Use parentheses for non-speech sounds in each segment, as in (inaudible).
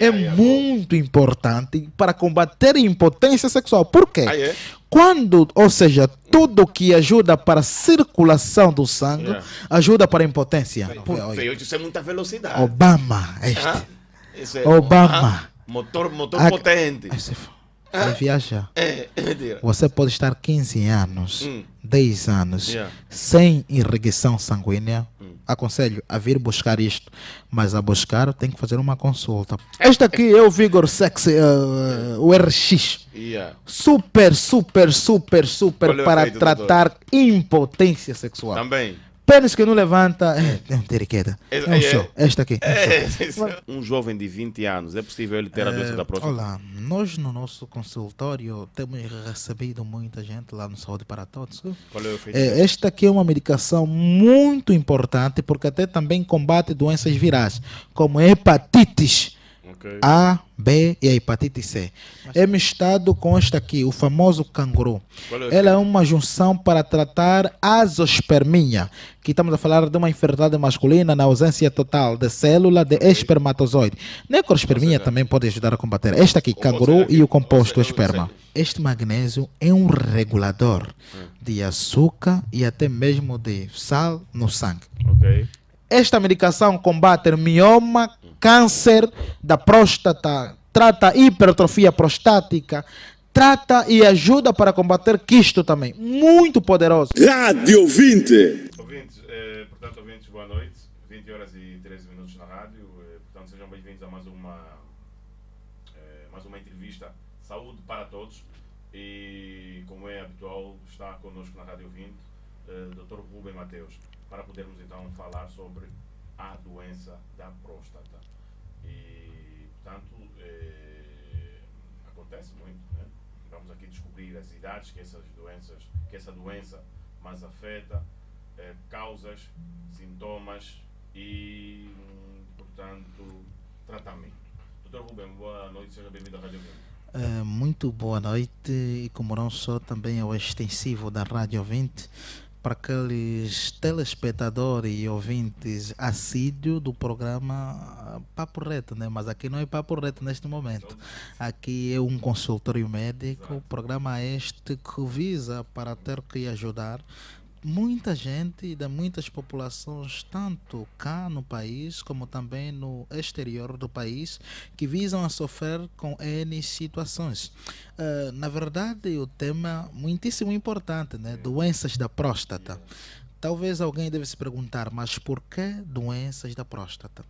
é muito importante para combater a impotência sexual. Por quê? É. Quando, ou seja, tudo que ajuda para a circulação do sangue é. ajuda para a impotência. Veio dizer muita velocidade. Obama, este. É- Obama. Motor, motor a, potente. Você, ah, viaja. É, é, você pode estar 15 anos, hum. 10 anos, yeah. sem irrigação sanguínea aconselho a vir buscar isto, mas a buscar tem que fazer uma consulta. É. Este aqui é o Vigor Sexy, uh, eh, eh, o RX. Yeah. Super, super, super, super para tratar impotência sexual. Também. Pênis que não levanta é, é um teriqueta. É, é um é. show. Esta aqui. É, é um, é, um jovem de 20 anos, é possível ele ter a é, doença da próstata? Olá, nós no nosso consultório temos recebido muita gente lá no Saúde para Todos. Qual é o efeito? esta aqui é uma medicação muito importante porque até também combate doenças virais, como hepatites a, B e a hepatite C. Mas... É misturado com esta aqui, o famoso canguru. É Ela é uma junção para tratar azospermia, que estamos a falar de uma enfermidade masculina na ausência total de célula de espermatozoide. Necrospermia seja, também pode ajudar a combater. Esta aqui, canguru e o composto esperma. Este magnésio é um regulador hum. de açúcar e até mesmo de sal no sangue. Esta medicação combate mioma câncer da próstata, trata hipertrofia prostática, trata e ajuda para combater quisto também. Muito poderoso. Rádio 20! Ouvintes, eh, portanto, ouvintes, boa noite. 20 horas e 13 minutos na rádio. Eh, portanto, sejam bem-vindos a mais uma, eh, mais uma entrevista. Saúde para todos. E, como é habitual, está conosco na Rádio 20 eh, Dr. Rubem Mateus para podermos então falar sobre à doença da próstata. E, portanto, eh, acontece muito, né? Vamos aqui descobrir as idades que essas doenças, que essa doença mais afeta, eh, causas, sintomas e, portanto, tratamento. Doutor Rubem, boa noite, seja bem-vindo à Rádio Mundo. Uh, eh, muito boa noite e como não sou também é o extensivo da Rádio 20, para aqueles telespectadores e ouvintes assíduos do programa Papo Reto, né? Mas aqui não é Papo Reto neste momento. Aqui é um consultório médico, o programa é este que visa para ter que ajudar muita gente de muitas populações, tanto cá no país como também no exterior do país, que visam a sofrer com N situações. Uh, na verdade, o tema muitíssimo importante, né? Doenças da próstata. Talvez alguém deve se perguntar, mas por que doenças da próstata?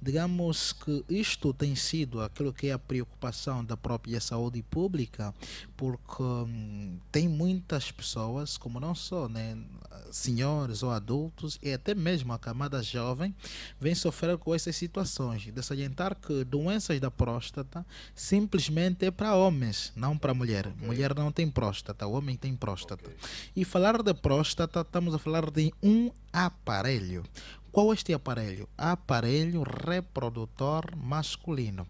Digamos que isto tem sido aquilo que é a preocupação da própria saúde pública, porque hum, tem muitas pessoas, como não só né, senhores ou adultos, e até mesmo a camada jovem, vem sofrer com essas situações. De salientar que doenças da próstata simplesmente é para homens, não para mulher. Okay. Mulher não tem próstata, o homem tem próstata. Okay. E falar de próstata, estamos a falar de um aparelho. Qual este aparelho? Aparelho reprodutor masculino.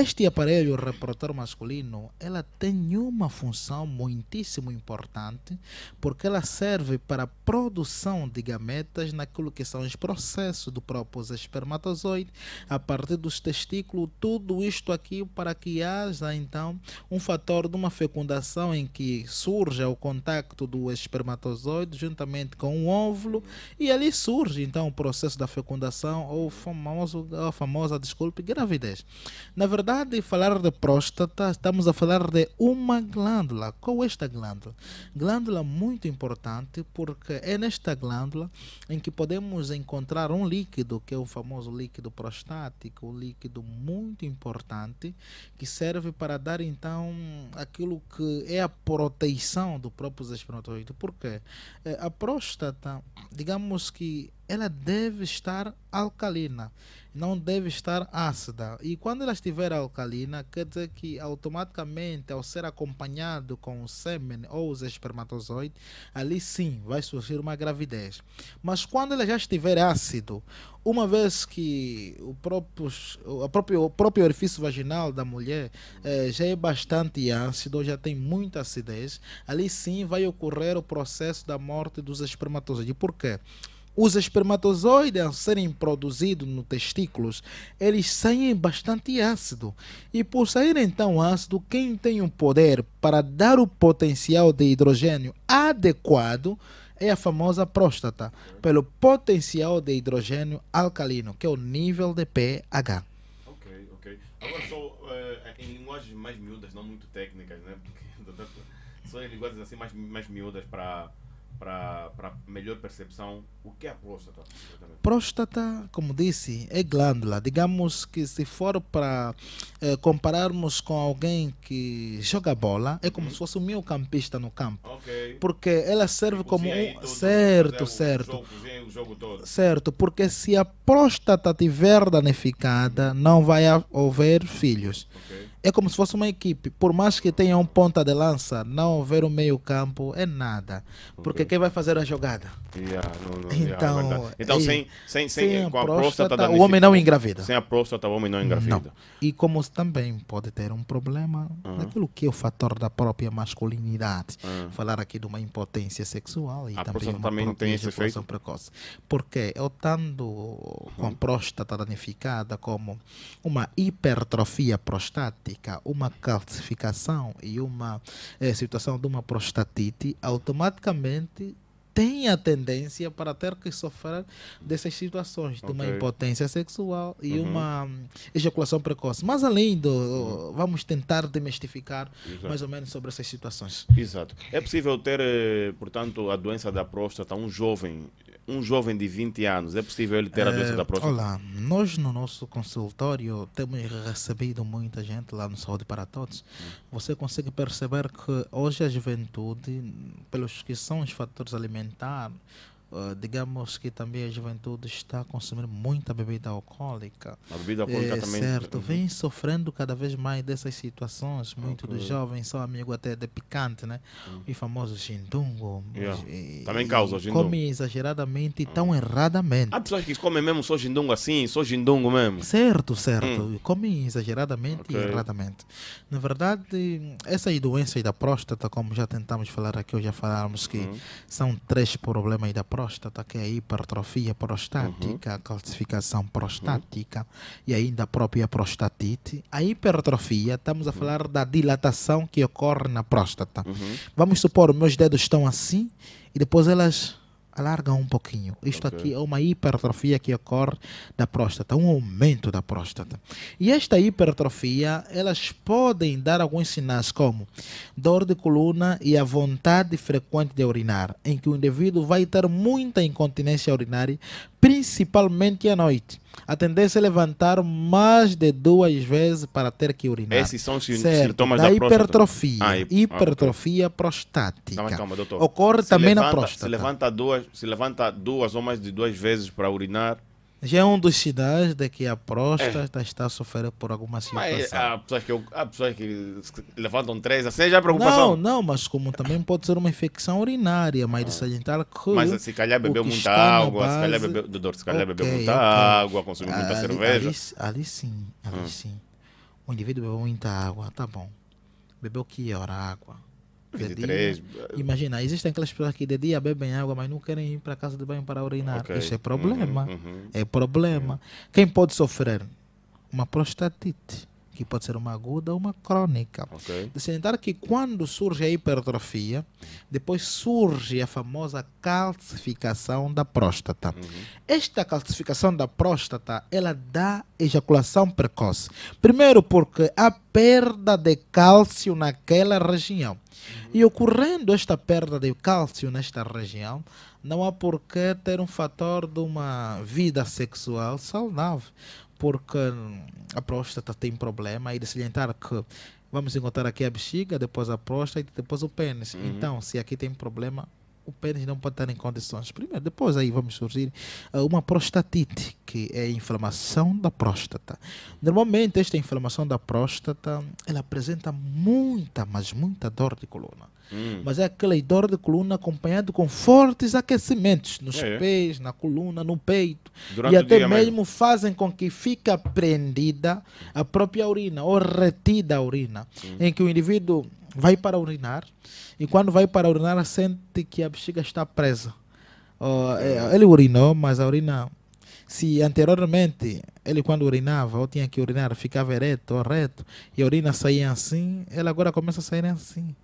Este aparelho reprodutor masculino, ela tem uma função muitíssimo importante, porque ela serve para a produção de gametas naquilo que são os processos do próprio espermatozoide, a partir dos testículos, tudo isto aqui para que haja então um fator de uma fecundação em que surge o contacto do espermatozoide juntamente com o óvulo e ali surge então o processo da fecundação ou famoso, a famosa, desculpe, gravidez. Na verdade, verdade, falar de próstata, estamos a falar de uma glândula. Qual é esta glândula? Glândula muito importante porque é nesta glândula em que podemos encontrar um líquido, que é o famoso líquido prostático, um líquido muito importante, que serve para dar então aquilo que é a proteção do próprio espermatozoide. Por quê? Eh, a próstata, digamos que ela deve estar alcalina, não deve estar ácida. E quando ela estiver alcalina, quer dizer que automaticamente, ao ser acompanhado com o sêmen ou os espermatozoides, ali sim vai surgir uma gravidez. Mas quando ela já estiver ácido, uma vez que o próprio, o próprio, o próprio orifício vaginal da mulher eh, já é bastante ácido, já tem muita acidez, ali sim vai ocorrer o processo da morte dos espermatozoides. Por quê? os espermatozoides, ao serem produzidos nos testículos, eles saem bastante ácido. E por sair então ácido, quem tem o poder para dar o potencial de hidrogênio adequado é a famosa próstata, pelo potencial de hidrogênio alcalino, que é o nível de pH. Ok, ok. Agora só uh, em linguagens mais miúdas, não muito técnicas, né? Porque, (laughs) só em linguagens assim mais, mais miúdas para para melhor percepção, o que é a próstata? Tá próstata, como disse, é glândula. Digamos que se for para eh, compararmos com alguém que joga bola, é como uhum. se fosse um meio campista no campo. Okay. Porque ela serve tipo, como um... certo, certo. Jogo, o jogo todo. Certo, porque se a próstata estiver danificada, não vai haver filhos. Okay. É como se fosse uma equipe. Por mais que tenha um ponta de lança, não houver um meio campo, é nada. Porque okay. quem vai fazer a jogada? Yeah, não, não, é então, yeah, então e, é, sem, sem, sem, sem, com a próstata, próstata o homem não engravida. Sem a próstata, o homem não engravida. Não. E como também pode ter um problema ah. naquilo que é o fator da própria masculinidade. Ah. Falar aqui de uma impotência sexual e a também uma também tem esse efeito? precoce. Porque eu estando com a uhum. próstata danificada como uma hipertrofia prostática, prática uma calcificação e uma é, situação de uma prostatite, automaticamente tem a tendência para ter que sofrer dessas situações, okay. de uma impotência sexual e uhum. uma hum, ejaculação precoce. Mas além do. Uhum. Vamos tentar demistificar Exato. mais ou menos sobre essas situações. Exato. É possível ter, eh, portanto, a doença da próstata um jovem um jovem de 20 anos? É possível ele ter a doença é, da próstata? Olá, nós no nosso consultório temos recebido muita gente lá no Saúde para Todos. Hum. Você consegue perceber que hoje a juventude, pelos que são os fatores alimentares, eh, digamos que também a juventude está consumindo muita bebida alcoólica. A bebida alcoólica é, também. Certo, uhum. vem sofrendo cada vez mais dessas situações. Muitos okay. dos jovens são amigos até de picante, né? O uhum. E famoso gindungo. Yeah. E, eh, também causa gindungo. Come exageradamente e tão erradamente. Há ah, pessoas que comem mesmo só gindungo assim, só gindungo mesmo. Certo, certo. Uhum. Comem exageradamente okay. e erradamente. Na verdade, essas doenças da próstata, como já tentamos falar aqui, ou já falamos que uhum. são três problemas da próstata próstata, que é a hipertrofia prostática, uhum. a calcificação uhum. prostática uhum. e ainda a própria prostatite. A hipertrofia, estamos a uhum. falar da dilatação que ocorre na próstata. Uhum. Vamos supor, meus dedos estão assim e depois elas alarga um pouquinho. Isto okay. aqui é uma hipertrofia que ocorre da próstata, um aumento da próstata. E esta hipertrofia, elas podem dar alguns sinais como dor de coluna e a vontade frequente de urinar, em que o indivíduo vai ter muita incontinência urinária principalmente à noite. A tendência é levantar mais de duas vezes para ter que urinar. Esses são os certo, sintomas da, da hipertrofia. Ah, hip... Ah, hipertrofia ah, prostática. Calma, calma, doutor. Ocorre se também levanta, na próstata. Se levanta, duas, se levanta duas ou mais de duas vezes para urinar, já é um dos cidades de que a próstata é. está sofrendo por alguma situação. Mas há pessoas que, que levantam três, assim já é preocupação. Não, não, mas como também pode ser uma infecção urinária, ah. mas ah. de salientar que. Mas se calhar bebeu muita água, base... se calhar bebeu, se calhar okay, bebeu muita okay. água, consumiu muita ali, cerveja. Ali, ali, sim, ali hum. sim. O indivíduo bebeu muita água, tá bom. Bebeu que hora água? 23. Imagina, existem aquelas pessoas que de dia bebem água, mas não querem ir para casa de banho para urinar. Okay. Isso é problema. Uhum, uhum. É problema. Uhum. Quem pode sofrer? Uma prostatite que pode ser uma aguda ou uma crônica. Okay. De salientar que quando surge a hipertrofia, depois surge a famosa calcificação da próstata. Uhum. Esta calcificação da próstata, ela dá ejaculação precoce. Primeiro porque há perda de cálcio naquela região. Uhum. E ocorrendo esta perda de cálcio nesta região, não há porquê ter um fator de uma vida sexual saudável porque a próstata tem problema e de salientar que vamos encontrar aqui a bexiga, depois a próstata e depois o pênis. Uhum. Então, se aqui tem problema, o pênis não pode estar em condições. Primeiro, depois aí vamos surgir ah, uma prostatite, que é a inflamação da próstata. Normalmente esta inflamação da próstata, ela apresenta muita, mas muita dor de coluna. Hum. mas é aquele dor de coluna acompanhado com fortes aquecimentos nos é, é. pés, na coluna, no peito. Durante e até mesmo, fazem com que fique apreendida a própria urina ou retida a urina, hum. em que o indivíduo vai para urinar e quando vai para urinar sente que a bexiga está presa. Ah, é, ele urinou, mas a urina se anteriormente ele quando urinava ou tinha que urinar ficava ereto ou reto e a urina saía assim, ela agora começa a sair assim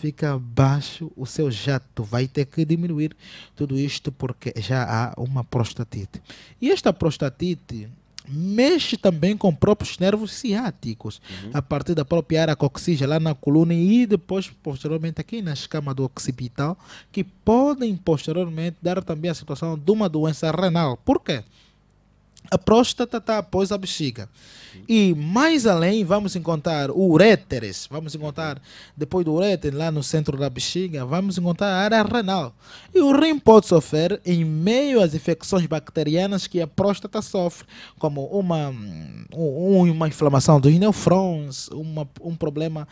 fica baixo o seu jato, vai ter que diminuir tudo isto porque já há uma prostatite. E esta prostatite mexe também com próprios nervos ciáticos, uhum. a partir da própria área coxígena lá na coluna e depois posteriormente aqui na escama do occipital, que podem posteriormente dar também a situação de uma doença renal. Por quê? A próstata está após a bexiga. E mais além, vamos encontrar o uréteres. Vamos encontrar, depois do uréter, lá no centro da bexiga, vamos encontrar a área renal. E o rim pode sofrer em meio às infecções bacterianas que a próstata sofre, como uma, uma inflamação dos nefrons, uma, um problema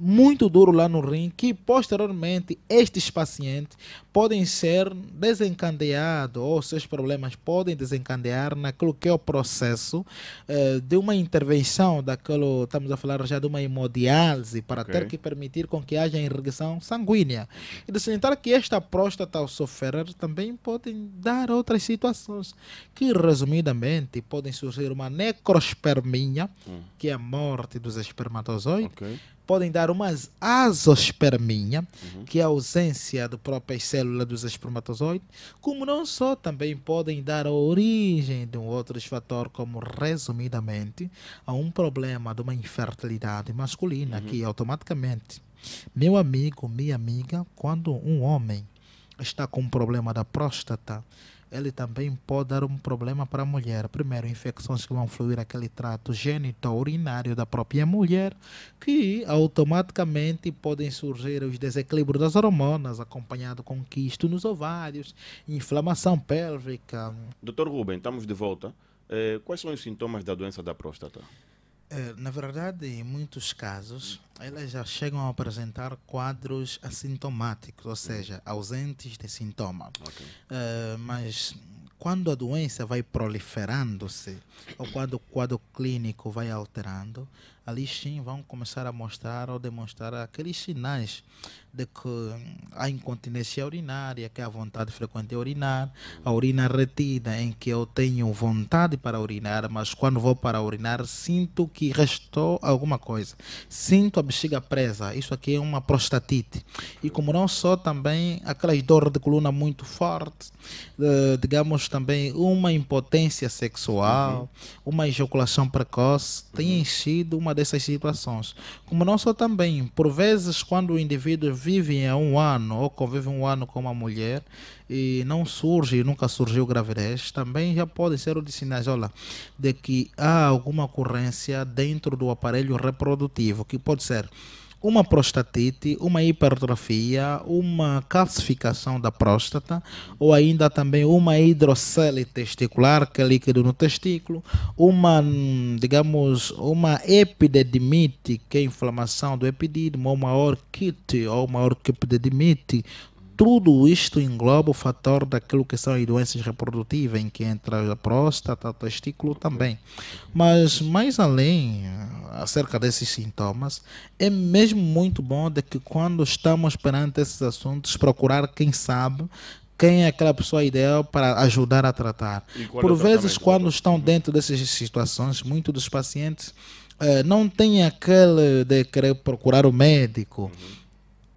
muito duro lá no rim que posteriormente estes pacientes podem ser desencadeados ou seus problemas podem desencadear naquilo que é o processo eh, de uma intervenção daquilo, estamos a falar já de uma hemodiálise para okay. ter que permitir com que haja irrigação sanguínea. E de salientar que esta próstata ao sofrer também podem dar outras situações que resumidamente podem surgir uma necrospermia, hum. que é a morte dos espermatozoides, okay podem dar umas azosperminha, uhum. que é a ausência do próprias células dos espermatozoides, como não só também podem dar a origem de um outro fator, como resumidamente a um problema de uma infertilidade masculina, uhum. que automaticamente, meu amigo, minha amiga, quando um homem está com um problema da próstata, ele também pode dar um problema para a mulher. Primeiro, infecções que vão fluir aquele trato genital urinário da própria mulher, que automaticamente podem surgir os desequilíbrios das hormonas, acompanhado com quisto nos ovários, inflamação pélvica. Dr. Ruben, estamos de volta. Eh, quais são os sintomas da doença da próstata? Eh, na verdade, em muitos casos, elas já chegam a apresentar quadros assintomáticos, ou seja, ausentes de sintoma. Okay. Uh, mas quando a doença vai proliferando-se, ou quando o quadro clínico vai alterando, ali sim vão começar a mostrar ou demonstrar aqueles sinais de que há incontinência urinária, que há vontade frequente de é urinar, a urina retida, em que eu tenho vontade para urinar, mas quando vou para urinar sinto que restou alguma coisa, sinto a bexiga presa, isso aqui é uma prostatite. E como não só também aquelas dores de coluna muito fortes, eh, digamos também uma impotência sexual, uhum. uma ejaculação precoce, tem uhum. sido uma dessas situações. Como não só também, por vezes, quando o indivíduo vive há um ano ou convive um ano com uma mulher e não surge, nunca surgiu gravidez, também já pode ser o de sinais, olha, de que há alguma ocorrência dentro do aparelho reprodutivo, que pode ser uma prostatite, uma hipertrofia, uma calcificação da próstata, ou ainda também uma hidrocele testicular, que é líquido no testículo, uma, digamos, uma epididimite, que é inflamação do epidídimo, ou uma orquite, ou uma orquipedidimite, tudo isto engloba o fator daquilo que são as doenças reprodutivas, em que entra a próstata, o testículo também. Mas mais além eh, acerca desses sintomas, é mesmo muito bom de que quando estamos perante esses assuntos, procurar quem sabe, quem é aquela pessoa ideal para ajudar a tratar. É Por vezes, quando estão uhum. dentro dessas situações, muitos dos pacientes eh, não têm aquele de querer procurar o médico. Uhum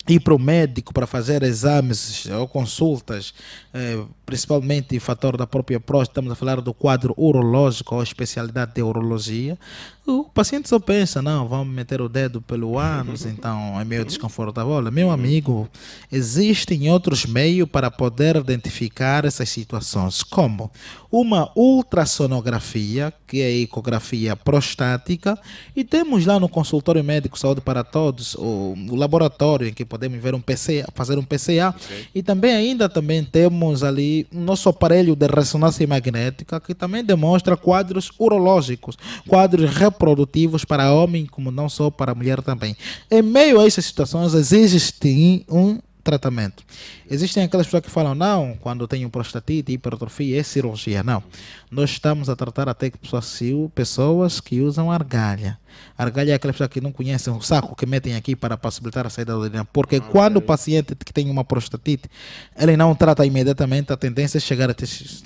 ir para o médico para fazer exames ou consultas, eh, principalmente fator da própria próstata, estamos a falar do quadro urológico ou especialidade de urologia, o paciente só pensa, não, vamos meter o dedo pelo ânus, então é meio desconfortável. Olha, meu uhum. amigo, existem outros meios para poder identificar essas situações, como uma ultrassonografia, que é a ecografia prostática, e temos lá no consultório médico Saúde para Todos o, o laboratório em que podemos ver um PCA, fazer um PCA, okay. e também ainda também temos ali nosso aparelho de ressonância magnética, que também demonstra quadros urológicos, quadros reprodutivos para homem, como não só para mulher também. Em meio a essas situações, existe um tratamento. Existem aquelas pessoas que falam, não, quando tenho prostatite, hipertrofia, é cirurgia. Não. Nós estamos a tratar até pessoas, pessoas que usam argalha. Argalha é aquelas que não conhecem o saco que metem aqui para possibilitar a saída da urina. Porque ah, quando o paciente que tem uma prostatite, ele não trata imediatamente, a tendência é chegar a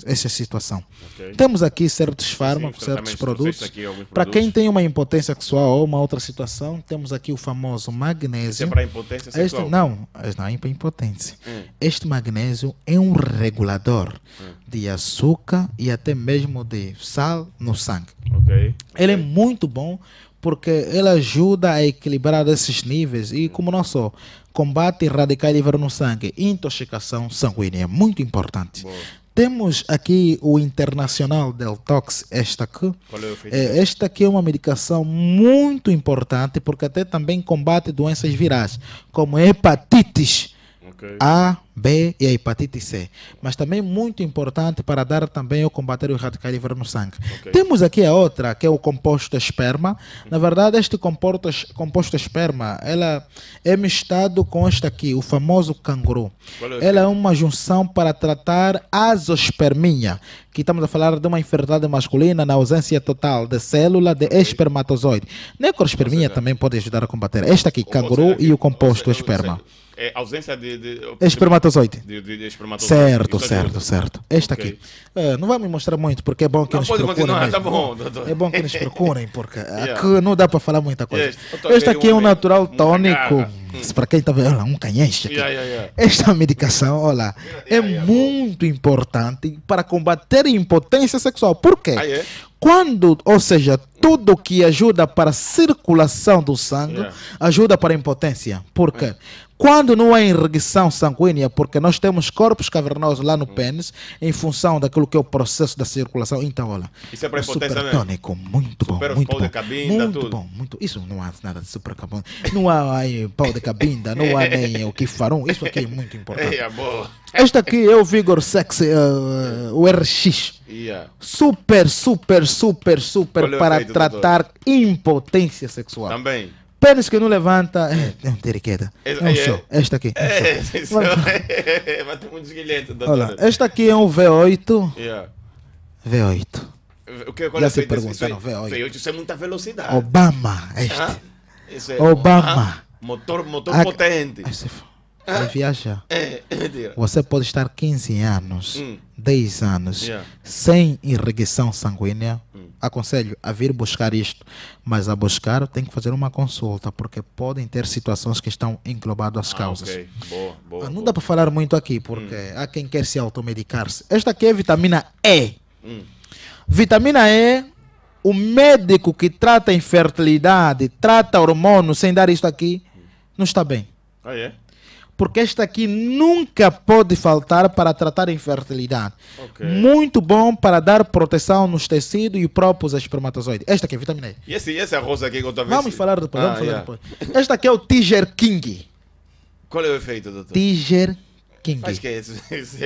essa situação. Okay. Temos aqui certos fármacos, Sim, certos produtos. para quem tem uma impotência sexual ou uma outra situação, temos aqui o famoso magnésio. Isso é para impotência sexual? Este, não, não é para impotência. Hum. Este magnésio é um regulador. Hum de açúcar e até mesmo de sal no sangue. Okay. Ele okay. é muito bom porque ele ajuda a equilibrar esses níveis e, como não só, combate radical livre no sangue, intoxicação sanguínea, é muito importante. Boa. Temos aqui o Internacional Deltox, esta aqui. Qual é o efeito? É, esta aqui é uma medicação muito importante porque até também combate doenças virais, como hepatites Okay. A, B e a hepatite C. Mas também muito importante para dar também o combater o radical livre no sangue. Okay. Temos aqui a outra, que é o composto esperma. Na verdade, este composto esperma, ela é misturado com este aqui, o famoso canguru. É ela é, é uma junção para tratar azospermia, que estamos a falar de uma enfermidade masculina na ausência total de célula de okay. espermatozoide. Necrospermia seja, é também pode ajudar a combater. Esta aqui, canguru seja, e o composto seja, esperma. É ausência de. de, de espermatozoide. De, de, espermatozoide. Certo, Isso certo, é certo. Esta okay. aqui. Uh, não vamos mostrar muito porque é bom que não nos procurem. Continuar, tá bom, doutor. É bom que nos procurem porque (laughs) yeah. aqui não dá para falar muita coisa. este aqui é um natural tônico. Hum. Para quem está vendo, um canhenche. Yeah, yeah, Esta medicação, olha lá, é muito importante para combater impotência sexual. Por quê? Ah, é? Quando, ou seja, tudo que ajuda para a circulação do sangue ajuda para a impotência. Por quê? É. Quando não há irrigação sanguínea, porque nós temos corpos cavernosos lá no pênis, em função daquilo que é o processo da circulação. Então, olha, isso é supertônico, mesmo. muito bom, Super muito bom, cabinda, muito tudo. bom, muito. Isso não há nada de supercabinda, não há aí, pau de cabinda, não há nem o que farão. Isso aqui é muito importante. É amor. Este aqui é o Vigor Sexy, uh, o RX. Yeah. Super, super, super, super para tratar doutor? impotência sexual. Também. Pênis que não levanta é, é, é, é um é. tiriqueta. É, é um show. (laughs) Esta aqui. É, um é, Bate muito guilhetes. Olha, esta aqui é um V8. Yeah. V8. O que, Já se perguntaram, V8. V8, isso é muita velocidade. Obama, este. Ah, é Obama. Ah, motor motor potente. Esse foi para é. viaja. É, é, mentira. Você pode estar 15 anos, hum. 10 anos, yeah. sem irrigação sanguínea. Hum. Aconselho a vir buscar isto, mas a buscar tem que fazer uma consulta, porque podem ter situações que estão englobadas as ah, causas. Okay. Boa, boa, ah, Não boa. dá para falar muito aqui, porque hum. há quem quer se automedicar-se. Esta aqui é vitamina E. Hum. Vitamina E, o médico que trata infertilidade, trata hormônio sem dar isto aqui, não está bem. Ah, é? porque esta aqui nunca pode faltar para tratar infertilidade. Okay. Muito bom para dar proteção nos tecidos e próprios espermatozoides. Esta aqui é vitamina E. E esse, essa aqui que eu estou Vamos falar depois, ah, vamos yeah. falar depois. Esta aqui é o Tiger King. Qual é o efeito, doutor? Tiger King. Acho que é esse?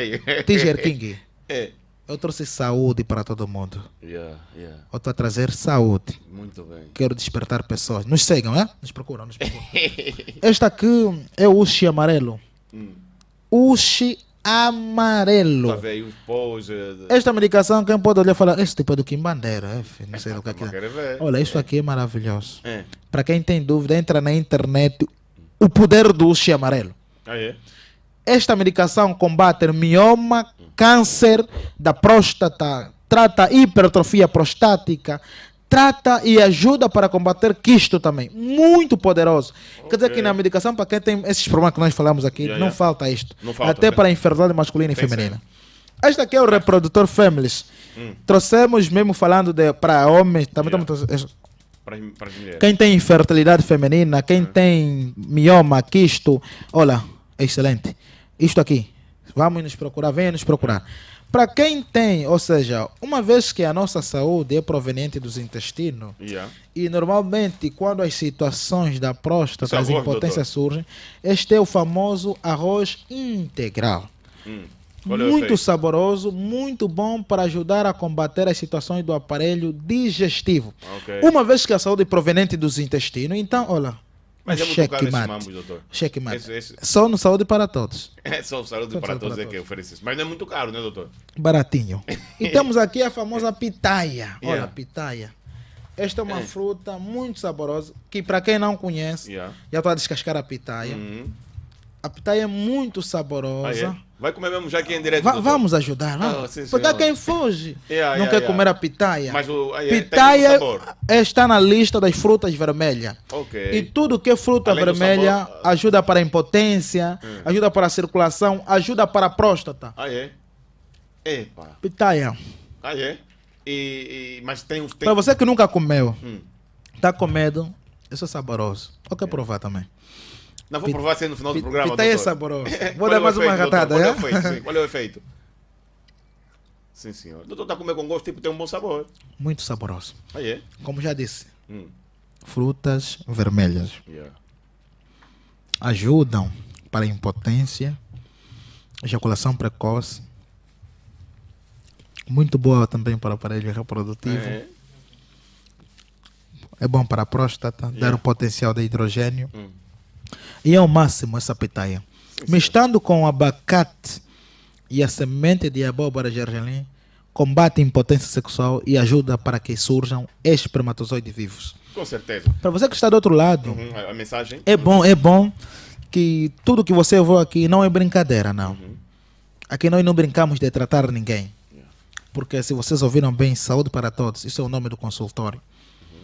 (laughs) Tiger King. É. Eu trouxe saúde para todo mundo. Yeah, yeah. Eu estou a trazer saúde. Muito bem. Quero despertar pessoas. Nos sigam, é? Nos procuram, nos procuram. (laughs) Esta aqui é o Uchi Amarelo. Hum. Uchi Amarelo. Tá veio, pose. É Esta é medicação, quem pode olhar e falar, este tipo é do Kim Bandeira, é, não sei do (laughs) que é. Olha, isso aqui é maravilhoso. É. Para quem tem dúvida, entra na internet o poder do Uchi Amarelo. Ah, é? Esta medicação combate mioma, câncer da próstata, trata hipertrofia prostática, trata e ajuda para combater quisto também. Muito poderoso. Okay. Quer dizer que na medicação, para quem tem esses problemas que nós falamos aqui, yeah, não yeah. falta isto. Não falta, Até né? para a infertilidade masculina tem e feminina. Sim. Este aqui é o reprodutor Families. Hum. Trouxemos mesmo falando de para homens, também yeah. estamos para, para mulheres. Quem tem infertilidade feminina, quem hum. tem mioma, quisto, olha, Excelente. Isto aqui. Vamos nos procurar, venha nos procurar. Para quem tem, ou seja, uma vez que a nossa saúde é proveniente dos intestinos, yeah. e normalmente quando as situações da próstata, Sabor, é as impotências doutor. surgem, este é o famoso arroz integral. Hum. Muito saboroso, muito bom para ajudar a combater as situações do aparelho digestivo. Okay. Uma vez que a saúde é proveniente dos intestinos, então, olha, mas é Cheque mais, Esse, esse... Só no Saúde para Todos. (laughs) É, só no Saúde para, todos, para é é que oferece isso. Mas não é muito caro, né, doutor? Baratinho. (laughs) e temos aqui a famosa pitaia. (laughs) Olha, yeah. pitaia. Esta é uma é. fruta muito saborosa, que para quem não conhece, yeah. já está a descascar a pitaia. Uhum. A pitaya é muito saborosa. Ah, é? Vai comer mesmo já que é em direto. Va vamos ajudar, não? Ah, sim, Porque quem foge (laughs) yeah, não yeah, quer yeah. comer a pitaya? Mas o, ah, está na lista das frutas vermelhas. Okay. E tudo que é fruta Além vermelha sabor, ah. ajuda para a impotência, hum. ajuda para a circulação, ajuda para a próstata. Ah, é? Epa. Pitaya. Ah, é? E, e mas tem, tem... Para você que nunca comeu, está hum. Tá com medo, isso é saboroso. Qualquer é. provar também. Não vou provar assim no final do programa. Pita essa, bro. Vou é dar mais uma ratada. olha é o efeito? Qual é o efeito? Sim, senhor. Tá o doutor está comendo com gosto, tipo, tem um bom sabor. Muito saboroso. é? Como já disse, hum. frutas vermelhas yeah. ajudam para impotência, ejaculação precoce. Muito boa também para o aparelho reprodutivo. É. é bom para a próstata, yeah. dar o potencial de hidrogênio. Hum e é o máximo essa pitaia. Mistando com abacate e a semente de abóbora gergelim, combate a impotência sexual e ajuda para que surjam espermatozoides vivos. Com certeza. Para você que está do outro lado, uhum, a mensagem é bom, é bom que tudo que você ouviu aqui não é brincadeira, não. Uhum. Aqui nós não brincamos de tratar ninguém. Porque se vocês ouviram bem, saúde para todos, isso é o nome do consultório. Uhum.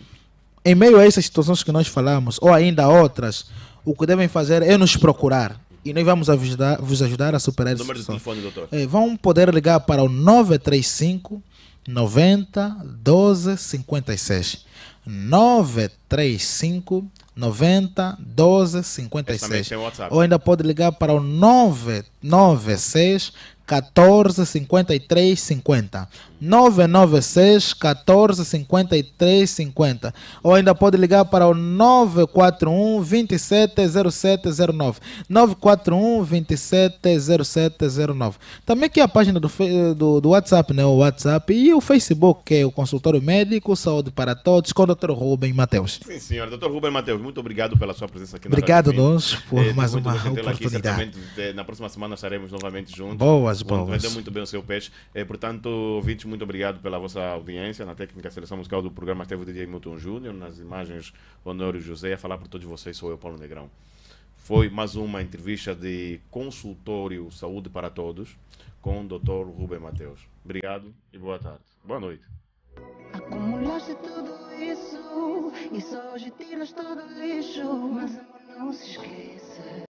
Em meio a essas situações que nós falamos, ou ainda outras, o que devem fazer é nos procurar e nós vamos ajudar, vos ajudar a superar esse número de telefone, doutor. É, vão poder ligar para o 935 90 12 56. 935 90 12 56. Ou ainda pode ligar para o 996 14 53 50. 996 14 53 50. Ou ainda pode ligar para o 941 27 07 09 941 27 07 09 Também aqui a página do, do, do, WhatsApp, né? O WhatsApp e o Facebook, que é o Consultório Médico Saúde para Todos, com o Dr. Ruben Mateus. Sim, senhor. Dr. Ruben Mateus, muito obrigado pela sua presença aqui na Obrigado, nós, por é, mais uma oportunidade. Aqui, é, na próxima semana estaremos novamente juntos. Boas mas Vendeu muito bem o seu peixe. É, portanto, ouvintes, muito obrigado pela vossa audiência. Na técnica seleção musical do programa teve o DJ Milton Júnior. Nas imagens, Honório José. A falar para todos vocês, sou eu, Paulo Negrão. Foi mais uma entrevista de consultório Saúde para Todos com o Dr. Rubem Mateus. Obrigado e boa tarde. Boa noite. Acumulaste tudo isso e só hoje tiras todo o lixo, mas não se esqueça.